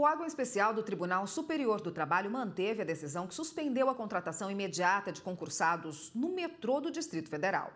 O órgão especial do Tribunal Superior do Trabalho manteve a decisão que suspendeu a contratação imediata de concursados no metrô do Distrito Federal.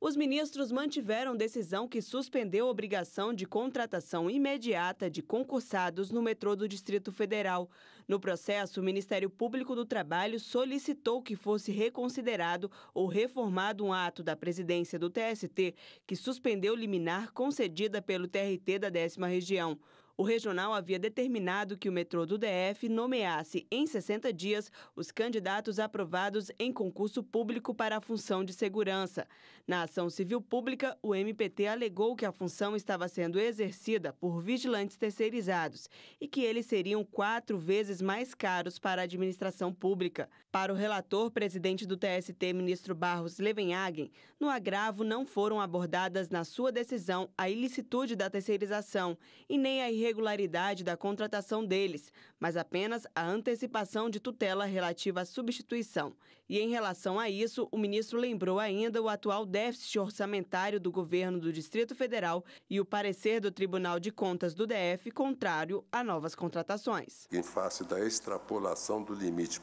Os ministros mantiveram decisão que suspendeu a obrigação de contratação imediata de concursados no metrô do Distrito Federal. No processo, o Ministério Público do Trabalho solicitou que fosse reconsiderado ou reformado um ato da presidência do TST que suspendeu liminar concedida pelo TRT da 10 Região. O regional havia determinado que o metrô do DF nomeasse em 60 dias os candidatos aprovados em concurso público para a função de segurança. Na ação civil pública, o MPT alegou que a função estava sendo exercida por vigilantes terceirizados e que eles seriam quatro vezes mais caros para a administração pública. Para o relator presidente do TST, ministro Barros Levenhagen, no agravo não foram abordadas na sua decisão a ilicitude da terceirização e nem a irregularidade da contratação deles, mas apenas a antecipação de tutela relativa à substituição. E em relação a isso, o ministro lembrou ainda o atual déficit orçamentário do governo do Distrito Federal e o parecer do Tribunal de Contas do DF contrário a novas contratações. Em face da extrapolação do limite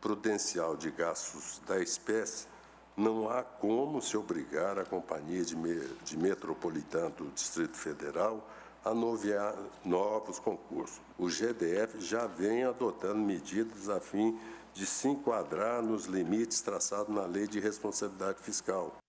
prudencial de gastos da espécie, não há como se obrigar a Companhia de, de Metropolitana do Distrito Federal anuviar novos concursos. O GDF já vem adotando medidas a fim de se enquadrar nos limites traçados na Lei de Responsabilidade Fiscal,